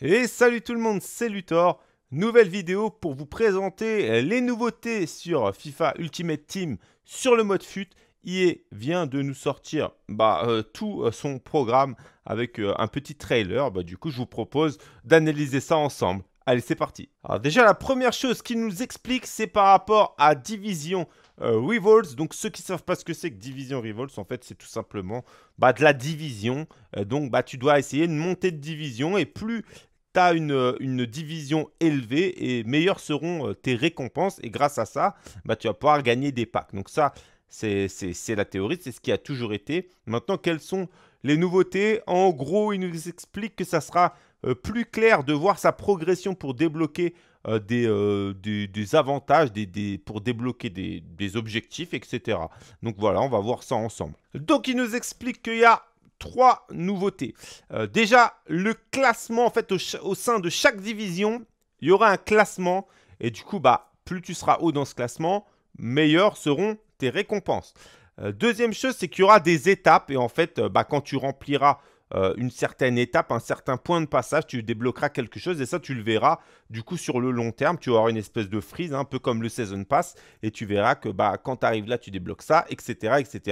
Et salut tout le monde, c'est Luthor. Nouvelle vidéo pour vous présenter les nouveautés sur FIFA Ultimate Team sur le mode FUT. EA vient de nous sortir bah, euh, tout euh, son programme avec euh, un petit trailer. Bah, du coup, je vous propose d'analyser ça ensemble. Allez, c'est parti. Alors déjà, la première chose qu'il nous explique, c'est par rapport à Division Revolts. Donc ceux qui ne savent pas ce que c'est que Division Revolts, en fait, c'est tout simplement bah, de la division. donc bah, tu dois essayer de monter de division. Et plus tu as euh, une, division élevée et meilleures seront euh, tes récompenses. Et grâce à ça, bah, tu vas pouvoir gagner des packs. Donc ça, c'est la théorie, c'est ce qui a toujours été. Maintenant, quelles sont les nouveautés En gros, il nous explique que ça sera euh, plus clair de voir sa progression pour débloquer des, des, avantages, des, pour débloquer des, objectifs, etc. Donc voilà, on va voir ça ensemble. Donc il nous explique qu'il y a trois nouveautés. Euh, déjà, le classement, en fait, au, sein de chaque division, il y aura un classement. Et du coup, bah, plus tu seras haut dans ce classement, meilleures seront tes récompenses. Euh, deuxième chose, c'est qu'il y aura des étapes. Et en fait, euh, bah, quand tu rempliras euh, une certaine étape, un certain point de passage, tu débloqueras quelque chose et ça tu le verras du coup sur le long terme, tu auras une espèce de freeze, hein, un peu comme le season pass et tu verras que bah, quand tu arrives là tu débloques ça, etc., etc.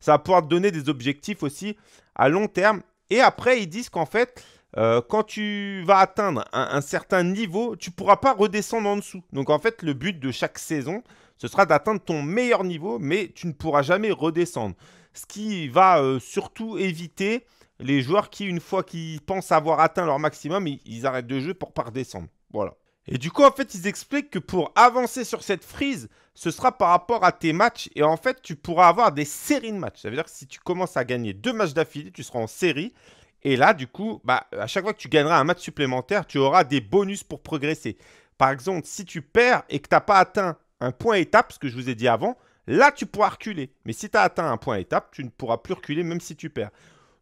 Ça va pouvoir te donner des objectifs aussi à long terme et après ils disent qu'en fait euh, quand tu vas atteindre un, certain niveau, tu ne pourras pas redescendre en dessous. Donc en fait le but de chaque saison, ce sera d'atteindre ton meilleur niveau, mais tu ne pourras jamais redescendre. Ce qui va euh, surtout éviter les joueurs qui, une fois qu'ils pensent avoir atteint leur maximum, ils, arrêtent de jouer pour pas redescendre. Voilà. Et du coup, en fait, ils expliquent que pour avancer sur cette frise, ce sera par rapport à tes matchs. Et en fait, tu pourras avoir des séries de matchs. Ça veut dire que si tu commences à gagner deux matchs d'affilée, tu seras en série. Et là, du coup, bah, à chaque fois que tu gagneras un match supplémentaire, tu auras des bonus pour progresser. Par exemple, si tu perds et que tu n'as pas atteint un point étape, ce que je vous ai dit avant, là, tu pourras reculer. Mais si tu as atteint un point étape, tu ne pourras plus reculer même si tu perds.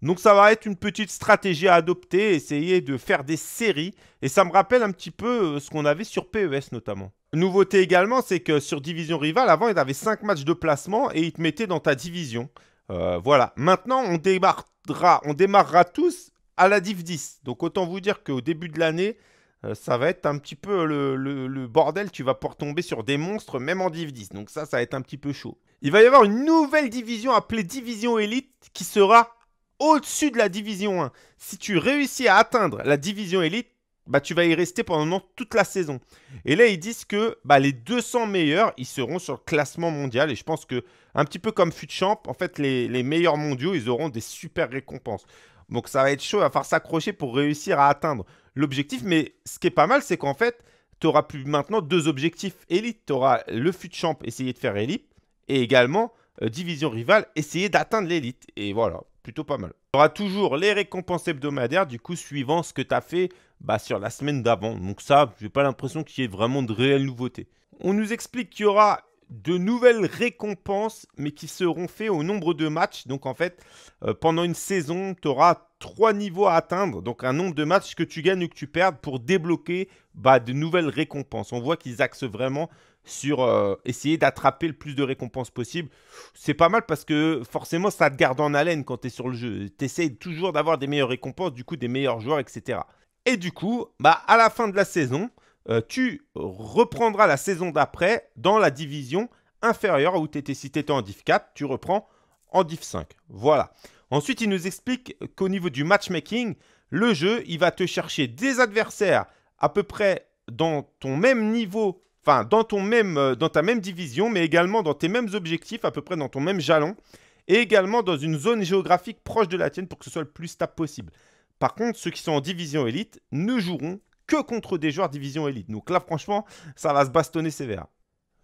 Donc ça va être une petite stratégie à adopter, essayer de faire des séries. Et ça me rappelle un petit peu euh, ce qu'on avait sur PES notamment. Nouveauté également, c'est que sur Division Rivale, avant, y avait 5 matchs de placement et ils te mettaient dans ta division. Euh, voilà. Maintenant, on démarrera, on démarrera tous à la Div 10. Donc autant vous dire qu'au début de l'année, euh, ça va être un petit peu le, le, bordel. Tu vas pouvoir tomber sur des monstres, même en Div 10. Donc ça, ça va être un petit peu chaud. Il va y avoir une nouvelle division appelée Division Elite qui sera au-dessus de la division 1. Si tu réussis à atteindre la division élite, bah, tu vas y rester pendant toute la saison. Et là, ils disent que bah, les 200 meilleurs, ils seront sur le classement mondial. Et je pense que, un petit peu comme Futchamp, en fait, les, meilleurs mondiaux, ils auront des super récompenses. Donc ça va être chaud, à faire s'accrocher pour réussir à atteindre l'objectif. Mais ce qui est pas mal, c'est qu'en fait, tu auras plus maintenant deux objectifs élite. Tu auras le champ, essayer de faire élite, et également euh, division rivale, essayer d'atteindre l'élite. Et voilà, plutôt pas mal. Tu auras toujours les récompenses hebdomadaires, du coup, suivant ce que tu as fait bah, sur la semaine d'avant. Donc ça, j'ai pas l'impression qu'il y ait vraiment de réelles nouveautés. On nous explique qu'il y aura de nouvelles récompenses, mais qui seront faites au nombre de matchs. Donc en fait, euh, pendant une saison, tu auras trois niveaux à atteindre, donc un nombre de matchs que tu gagnes ou que tu perds pour débloquer bah, de nouvelles récompenses. On voit qu'ils axent vraiment sur euh, essayer d'attraper le plus de récompenses possible. C'est pas mal parce que forcément ça te garde en haleine quand tu es sur le jeu. Tu essaies toujours d'avoir des meilleures récompenses, du coup des meilleurs joueurs, etc. Et du coup, bah, à la fin de la saison, euh, tu reprendras la saison d'après dans la division inférieure où tu étais. Si en Div 4, tu reprends en Div 5. Voilà. Ensuite, il nous explique qu'au niveau du matchmaking, le jeu, il va te chercher des adversaires à peu près dans ton même niveau dans ton même, euh, dans ta même division, mais également dans tes mêmes objectifs, à peu près dans ton même jalon, et également dans une zone géographique proche de la tienne pour que ce soit le plus stable possible. Par contre, ceux qui sont en division élite ne joueront que contre des joueurs division élite. Donc là, franchement, ça va se bastonner sévère.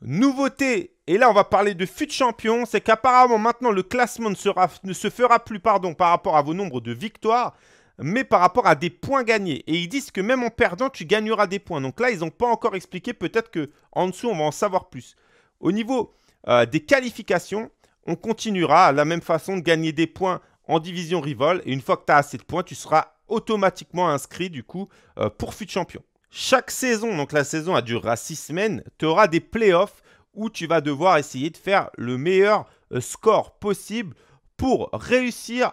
Nouveauté, et là on va parler de fut champion, c'est qu'apparemment maintenant le classement ne, se fera plus pardon, par rapport à vos nombres de victoires, mais par rapport à des points gagnés. Et ils disent que même en perdant, tu gagneras des points. Donc là, ils n'ont pas encore expliqué. Peut-être que dessous, on va en savoir plus. Au niveau euh, des qualifications, on continuera à la même façon de gagner des points en division rivale. Et une fois que tu as assez de points, tu seras automatiquement inscrit du coup euh, pour FUT Champion. Chaque saison, donc la saison a durera 6 semaines, tu auras des playoffs où tu vas devoir essayer de faire le meilleur euh, score possible pour réussir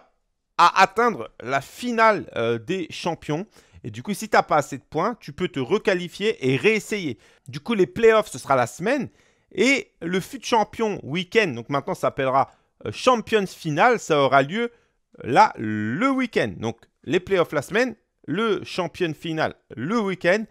à atteindre la finale euh, des champions. Et du coup, si tu n'as pas assez de points, tu peux te requalifier et réessayer. Du coup, les playoffs, ce sera la semaine. Et le fut champion week-end, donc maintenant ça s'appellera euh, Champions Final, ça aura lieu euh, là le week-end. Donc les playoffs la semaine, le Champion Final le week-end.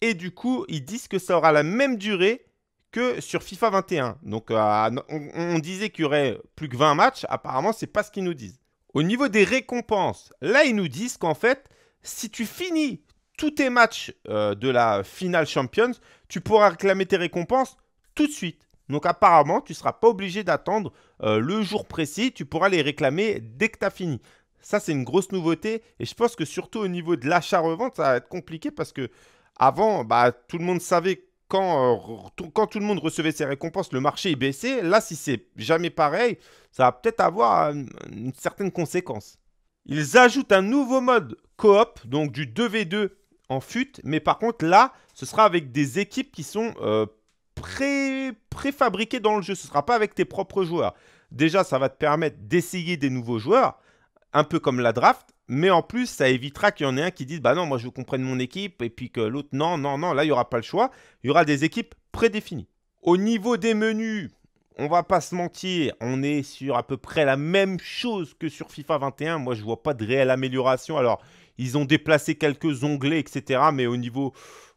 Et du coup, ils disent que ça aura la même durée que sur FIFA 21. Donc on, disait qu'il y aurait plus que 20 matchs. Apparemment, c'est pas ce qu'ils nous disent. Au niveau des récompenses, là, ils nous disent qu'en fait, si tu finis tous tes matchs euh, de la finale Champions, tu pourras réclamer tes récompenses tout de suite. Donc apparemment, tu ne seras pas obligé d'attendre euh, le jour précis, tu pourras les réclamer dès que tu as fini. Ça, c'est une grosse nouveauté et je pense que surtout au niveau de l'achat-revente, ça va être compliqué parce que avant, bah, tout le monde savait euh, quand, tout, le monde recevait ses récompenses, le marché est baissé. Là, si c'est jamais pareil, ça va peut-être avoir une, certaine conséquence. Ils ajoutent un nouveau mode coop, donc du 2v2 en fut, mais par contre là, ce sera avec des équipes qui sont euh, pré préfabriquées dans le jeu, ce ne sera pas avec tes propres joueurs. Déjà, ça va te permettre d'essayer des nouveaux joueurs, un peu comme la draft, mais en plus, ça évitera qu'il y en ait un qui dise Bah non, moi je veux mon équipe, et puis que l'autre, non, non, non, là il n'y aura pas le choix. Il y aura des équipes prédéfinies. Au niveau des menus, on va pas se mentir, on est sur à peu près la même chose que sur FIFA 21. Moi, je vois pas de réelle amélioration. Alors, ils ont déplacé quelques onglets, etc. Mais au niveau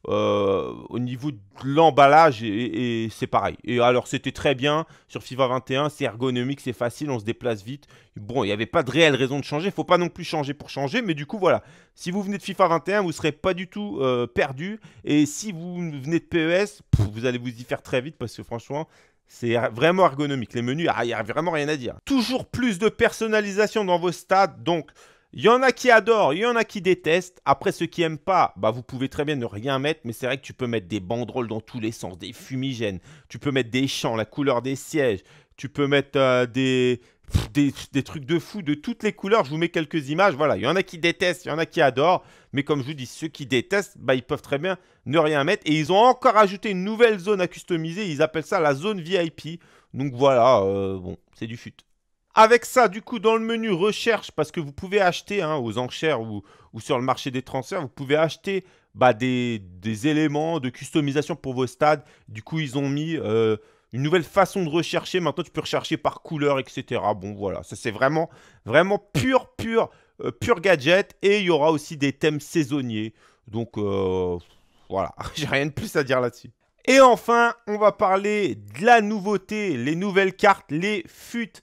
euh, au niveau de l'emballage, et, c'est pareil. Et alors, c'était très bien sur FIFA 21, c'est ergonomique, c'est facile, on se déplace vite. Bon, il n'y avait pas de réelle raison de changer, il faut pas non plus changer pour changer, mais du coup, voilà. Si vous venez de FIFA 21, vous serez pas du tout euh, perdu, et si vous venez de PES, vous allez vous y faire très vite parce que franchement, c'est er, vraiment ergonomique. Les menus, il ah, n'y a vraiment rien à dire. Toujours plus de personnalisation dans vos stades. Donc, il y en a qui adorent, il y en a qui détestent. Après, ceux qui n'aiment pas, bah, vous pouvez très bien ne rien mettre, mais c'est vrai que tu peux mettre des banderoles dans tous les sens, des fumigènes, tu peux mettre des champs, la couleur des sièges, tu peux mettre euh, des, des, trucs de fou de toutes les couleurs. Je vous mets quelques images. Voilà, il y en a qui détestent, il y en a qui adorent. Mais comme je vous dis, ceux qui détestent, bah, ils peuvent très bien ne rien mettre. Et ils ont encore ajouté une nouvelle zone à customiser. Ils appellent ça la zone VIP. Donc voilà, euh, bon, c'est du fut. Avec ça, du coup, dans le menu recherche, parce que vous pouvez acheter hein, aux enchères ou, sur le marché des transferts, vous pouvez acheter bah, des, éléments de customisation pour vos stades. Du coup, ils ont mis euh, une nouvelle façon de rechercher. Maintenant, tu peux rechercher par couleur, etc. Bon, voilà, ça c'est vraiment, vraiment pur, pur, euh, pur gadget. Et il y aura aussi des thèmes saisonniers. Donc, euh, voilà, j'ai rien de plus à dire là-dessus. Et enfin, on va parler de la nouveauté, les nouvelles cartes, les futes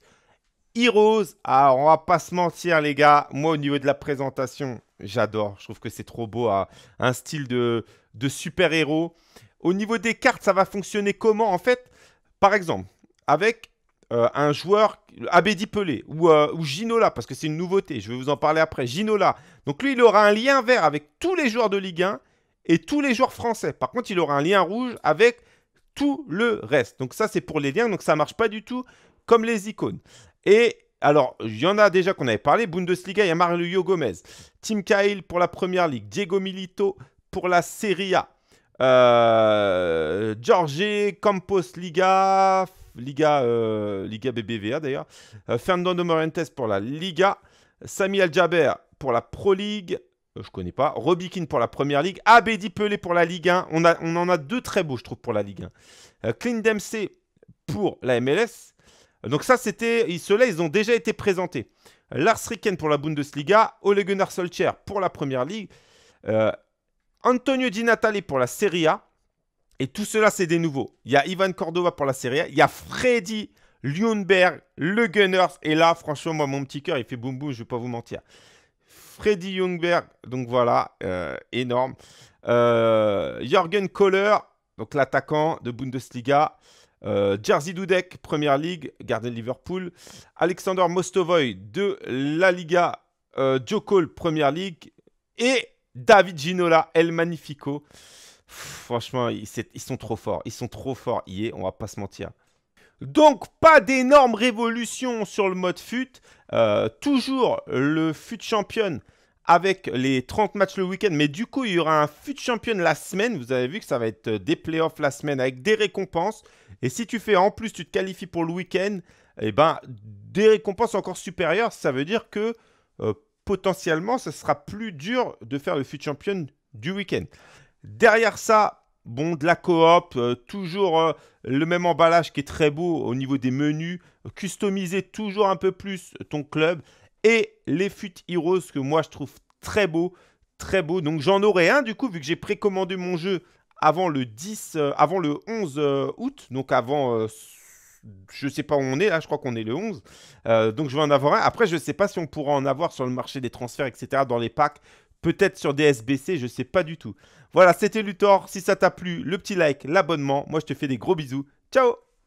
Heroes. Ah, on va pas se mentir, les gars. Moi, au niveau de la présentation, j'adore. Je trouve que c'est trop beau. Hein. Un style de, super-héros. Au niveau des cartes, ça va fonctionner comment En fait, par exemple, avec euh, un joueur, Abedi Pelé ou, euh, ou, Ginola, parce que c'est une nouveauté, je vais vous en parler après. Ginola, donc lui, il aura un lien vert avec tous les joueurs de Ligue 1 et tous les joueurs français. Par contre, il aura un lien rouge avec tout le reste. Donc ça, c'est pour les liens, donc ça marche pas du tout comme les icônes. Et alors, il y en a déjà qu'on avait parlé. Bundesliga, il y a Mario Gomez. Tim Cahill pour la Première Ligue. Diego Milito pour la Serie A. Euh, Jorge Campos Liga. Liga, euh, Liga BBVA d'ailleurs. Euh, Fernando Morentes pour la Liga. Sami Al-Jaber pour la Pro League. Euh, je connais pas. Robikin pour la Première Ligue. Abedi Pelé pour la Ligue 1. On, a, on en a deux très beaux, je trouve, pour la Ligue 1. Clint Dempsey pour la MLS. Donc ça, c'était, ceux-là, ils ont déjà été présentés. Lars Ricken pour la Bundesliga, Ole Gunnar Solskjaer pour la Première Ligue, euh, Antonio Di Natale pour la Serie A. Et tout cela, c'est des nouveaux. Il y a Ivan Cordova pour la Serie A, il y a Freddy Ljungberg, le Gunner. Et là, franchement, moi, mon petit cœur, il fait boum boum, je ne vais pas vous mentir. Freddy Ljungberg, donc voilà, euh, énorme. Euh, Jürgen Kohler, donc l'attaquant de Bundesliga. Jersey euh, Jerzy Dudek, Première Ligue, gardien Liverpool. Alexander Mostovoy de La Liga, euh, Première Ligue. Et David Ginola, El Magnifico. franchement, ils, sont trop forts. Ils sont trop forts. y est, on va pas se mentir. Donc, pas d'énorme révolution sur le mode FUT. Euh, toujours le FUT champion avec les 30 matchs le week-end. Mais du coup, il y aura un FUT champion la semaine. Vous avez vu que ça va être des playoffs la semaine avec des récompenses. Et si tu fais en plus, tu te qualifies pour le week-end, eh ben, des récompenses encore supérieures, ça veut dire que euh, potentiellement, ça sera plus dur de faire le fut champion du week-end. Derrière ça, bon, de la coop, euh, toujours euh, le même emballage qui est très beau au niveau des menus, customiser toujours un peu plus ton club et les fut heroes que moi je trouve très beau, très beau. Donc j'en aurai un du coup vu que j'ai précommandé mon jeu avant le 10, euh, avant le 11 euh, août, donc avant euh, je sais pas où on est là, je crois qu'on est le 11. donc je vais en avoir un. Après, je sais pas si on pourra en avoir sur le marché des transferts, etc. dans les packs. Peut-être sur des SBC, je sais pas du tout. Voilà, c'était Luthor. Si ça t'a plu, le petit like, l'abonnement. Moi, je te fais des gros bisous. Ciao